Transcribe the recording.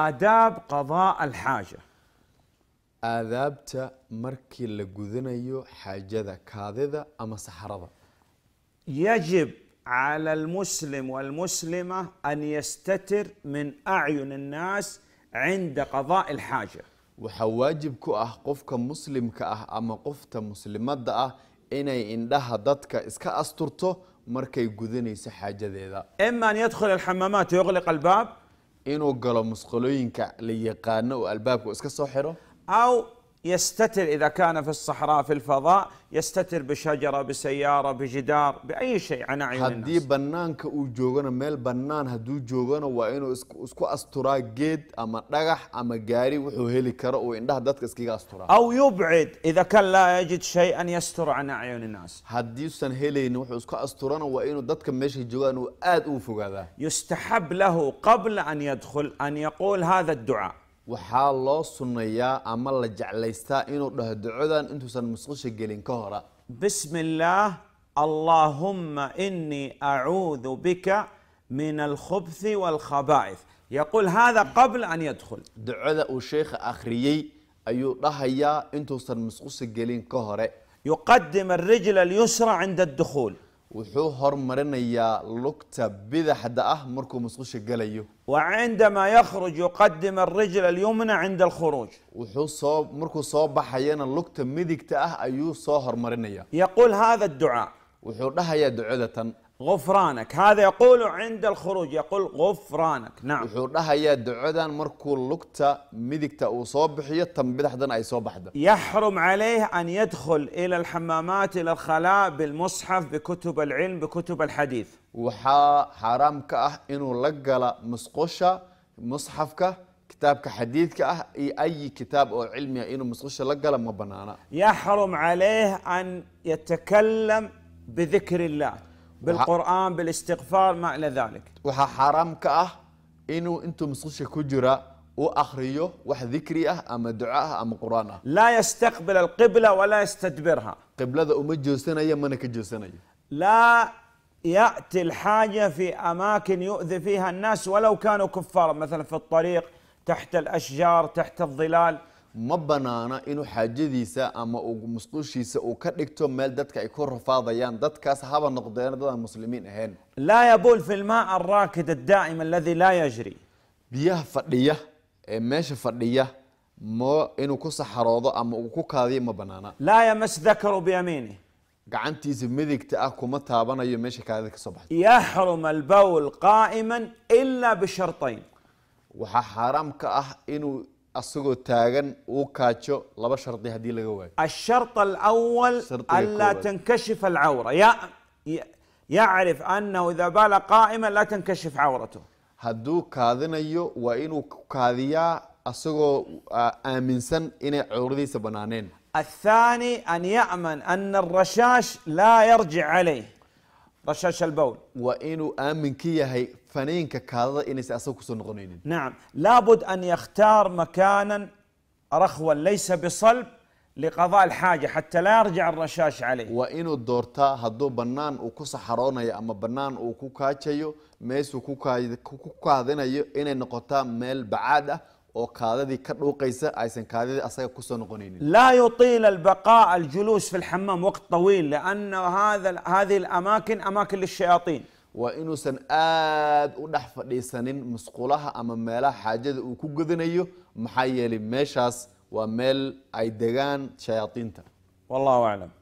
aadaab qadaa alxaaja aadaabta markii la gudanayo xaajada kaadida ama saxarada yajib cala almuslim walmuslima an yastatir min acyun annaas cinda qadaa alxaaja waxaa waajib ku ah qofka muslimka ah ama qofta muslimadda ah inay indhaha dadka iska asturto markay gudanayso xaajadeeda ima an yadkhula alxamaamaat yaqliq albaab inuu galo musqulooyinka la yaqaano oo albaabka iska soo xiro يستتر إذا كان في الصحراء في الفضاء يستتر بشجرة بسيارة بجدار بأي شيء عن أعين الناس هدي بنان كأو ميل بنان هدو جوغنا وإنو اسكو أسترا جيد أما رغح أما جاري وحو هيلي كرأو إن ده داتك اسكيغا أسترا أو يبعد إذا كان لا يجد شيئا يستر عن أعين الناس هدي سن هيلي نوحو اسكو أسترانا وإنو داتك ميشي جوغنا وآد أوفو يستحب له قبل أن يدخل أن يقول هذا الدعاء waxaa سنيا اما ama la jeclaystaa inuu dhaho ducadan intuusan musqusha كهرا بسم الله اللهم إني أعوذ بك من الخبث والخبائث يقول هذا قبل أن يدخل دعاء الشيخ أخريي أيو رهيا أنتو سن مسقوس الجلين كهرة يقدم الرجل اليسرى عند الدخول wuxuu hormarinayaa lugta bidaxda ah markuu musqusha gelayo wacindama yakhruj yuqadima arijla alyumna cinda alkhuruuj wuxuu soo markuu soo baxayana lugta midigta ah ayuu soo hormarinaya yaquul hada adducaa wuxuu dhahayaa ducada tan غفرانك هذا يقول عند الخروج يقول غفرانك نعم وحورها يا دعوان مركو لقطة مدكتا وصوب حية تم أي صوب يحرم عليه أن يدخل إلى الحمامات إلى الخلاء بالمصحف بكتب العلم بكتب الحديث وحا حرام كأه إنه لقلا مسقشة مصحفك كتاب كحديث كأه أي كتاب أو علمي إنه مسقشة لقلا ما بنانا يحرم عليه أن يتكلم بذكر الله بالقران بالاستغفار ما الى ذلك حرام كاه انه انتم مسوش كجرا واخريه وحذكريه ذكريه اما دعاء اما قرانه لا يستقبل القبله ولا يستدبرها قبلة ام جوسنيه من كجوسنيه لا ياتي الحاجه في اماكن يؤذي فيها الناس ولو كانوا كفارا مثلا في الطريق تحت الاشجار تحت الظلال ma banaana inuu xaajadiisa ama musquushiisa uu ka dhigto meel dadka ay ku rafaadayaan dadkaas haba noqdeen dad aan muslimiin ahayn laa yabuul fi lmaa alraakid addaa'im aladi laa yajri biyaha fadhiya ee meesha fadhiya ma inuu ku saxaroodo ama uu ku kaadiyo ma banaana laa yamas dakaru biyamiinih gacantiisa midigta ah kuma taabanayo meesha kaadida ka soo baxda yaxrum albawl qaa'iman ila bisharayn waxaa xaaraam ka ah inuu asagoo taagan uu kaajo laba shardi haddii laga waayo الsharط الأول ألا تنكشف العورة يعرف أنه إذا بال قائما لا تنكشف عورته hadduu kaadinayo waa inuu kaadiyaa asagoo aaminsan inay cawradiisa banaaneen الثاني أن يأمن أن الرشاش لا يرجع عليه رشاش البول waa inuu aamin ka yahay فنينك كهذا إني سأسوكسون غنينين نعم لابد أن يختار مكانا رخوا ليس بصلب لقضاء الحاجة حتى لا يرجع الرشاش عليه وإنو الدورتا هدو بنان وكوسا حرونا يا أما بنان وكوكاتشيو ميس وكوكاذينيو إني نقطة ميل بعادة oo kaadadii ka dhuuqaysa aysan kaadadii asaga kusoo noqonaynin laa yutiila albaqaa aljuluus fi lxamaam waqt طawiil liana hada hadihi alamakin amakin lishayaaiin waa inuusan aada u dhex fadhiisanin musqulaha ama meelaha xaajada uu ku gudanayo maxaa yeelay meeshaas waa meel ay degaan shayaadiinta wallahu aclam